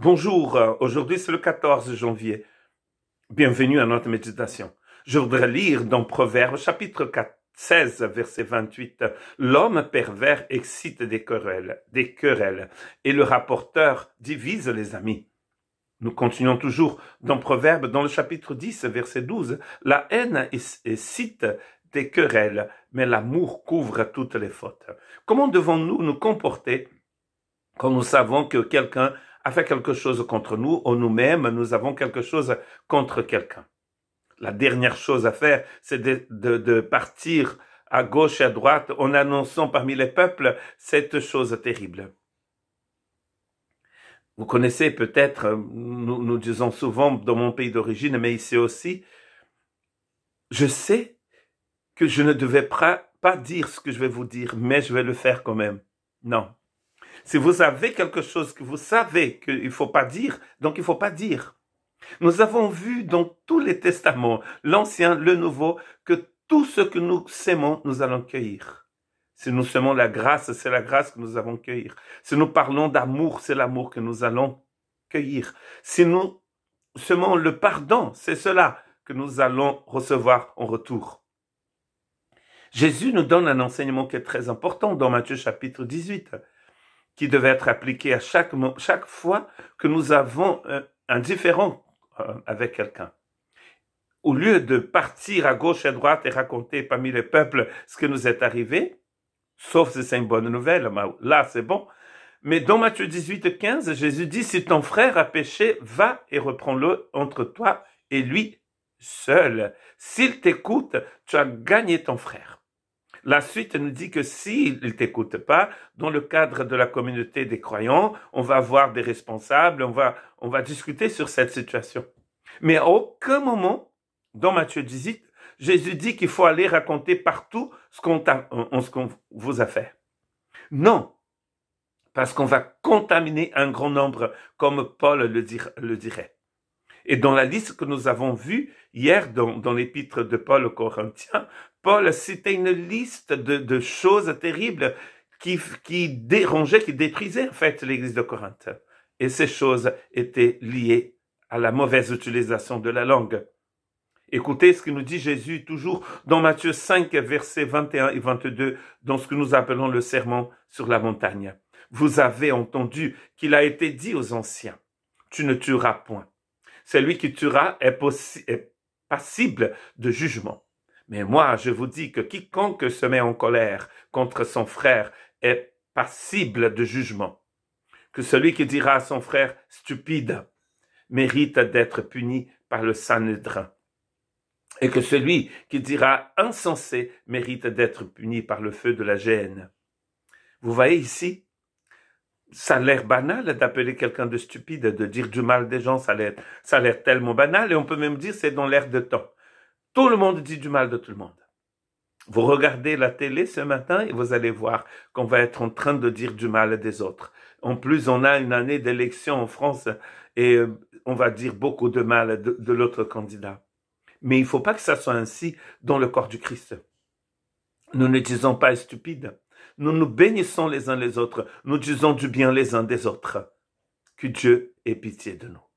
Bonjour, euh, aujourd'hui c'est le 14 janvier. Bienvenue à notre méditation. Je voudrais lire dans Proverbe chapitre 16, verset 28. L'homme pervers excite des querelles, des querelles, et le rapporteur divise les amis. Nous continuons toujours dans Proverbe, dans le chapitre 10, verset 12. La haine excite des querelles, mais l'amour couvre toutes les fautes. Comment devons-nous nous comporter quand nous savons que quelqu'un a fait quelque chose contre nous ou nous-mêmes, nous avons quelque chose contre quelqu'un. La dernière chose à faire, c'est de, partir à gauche et à droite en annonçant parmi les peuples cette chose terrible. Vous connaissez peut-être, nous, nous disons souvent dans mon pays d'origine, mais ici aussi, je sais que je ne devais pas dire ce que je vais vous dire, mais je vais le faire quand même. Non. Si vous avez quelque chose que vous savez qu'il ne faut pas dire, donc il ne faut pas dire. Nous avons vu dans tous les testaments, l'Ancien, le Nouveau, que tout ce que nous sémons, nous allons cueillir. Si nous semons la grâce, c'est la grâce que nous allons cueillir. Si nous parlons d'amour, c'est l'amour que nous allons cueillir. Si nous semons le pardon, c'est cela que nous allons recevoir en retour. Jésus nous donne un enseignement qui est très important dans Matthieu chapitre 18 qui devait être appliqué à chaque, chaque fois que nous avons euh, un différent euh, avec quelqu'un. Au lieu de partir à gauche et à droite et raconter parmi les peuples ce qui nous est arrivé, sauf si c'est une bonne nouvelle, là c'est bon. Mais dans Matthieu 18, 15, Jésus dit, si ton frère a péché, va et reprends-le entre toi et lui seul. S'il t'écoute, tu as gagné ton frère. La suite nous dit que s'ils ne t'écoutent pas, dans le cadre de la communauté des croyants, on va voir des responsables, on va, on va discuter sur cette situation. Mais à aucun moment, dans Matthieu 18, Jésus dit qu'il faut aller raconter partout ce qu'on qu'on vous a fait. Non, parce qu'on va contaminer un grand nombre, comme Paul le, le dirait. Et dans la liste que nous avons vue hier dans, l'épître de Paul aux Corinthiens, Paul citait une liste de, choses terribles qui, qui dérangeaient, qui déprisaient en fait l'église de Corinthe. Et ces choses étaient liées à la mauvaise utilisation de la langue. Écoutez ce que nous dit Jésus toujours dans Matthieu 5, versets 21 et 22, dans ce que nous appelons le serment sur la montagne. Vous avez entendu qu'il a été dit aux anciens, tu ne tueras point. Celui qui tuera est, passible de jugement. Mais moi, je vous dis que quiconque se met en colère contre son frère est passible de jugement. Que celui qui dira à son frère stupide mérite d'être puni par le Sanhédrin. Et que celui qui dira insensé mérite d'être puni par le feu de la gêne. Vous voyez ici ça a l'air banal d'appeler quelqu'un de stupide, de dire du mal des gens, ça a l'air tellement banal, et on peut même dire c'est dans l'air de temps. Tout le monde dit du mal de tout le monde. Vous regardez la télé ce matin et vous allez voir qu'on va être en train de dire du mal des autres. En plus, on a une année d'élection en France et euh, on va dire beaucoup de mal de, de l'autre candidat. Mais il ne faut pas que ça soit ainsi dans le corps du Christ. Nous ne disons pas stupide, nous nous bénissons les uns les autres, nous disons du bien les uns des autres. Que Dieu ait pitié de nous.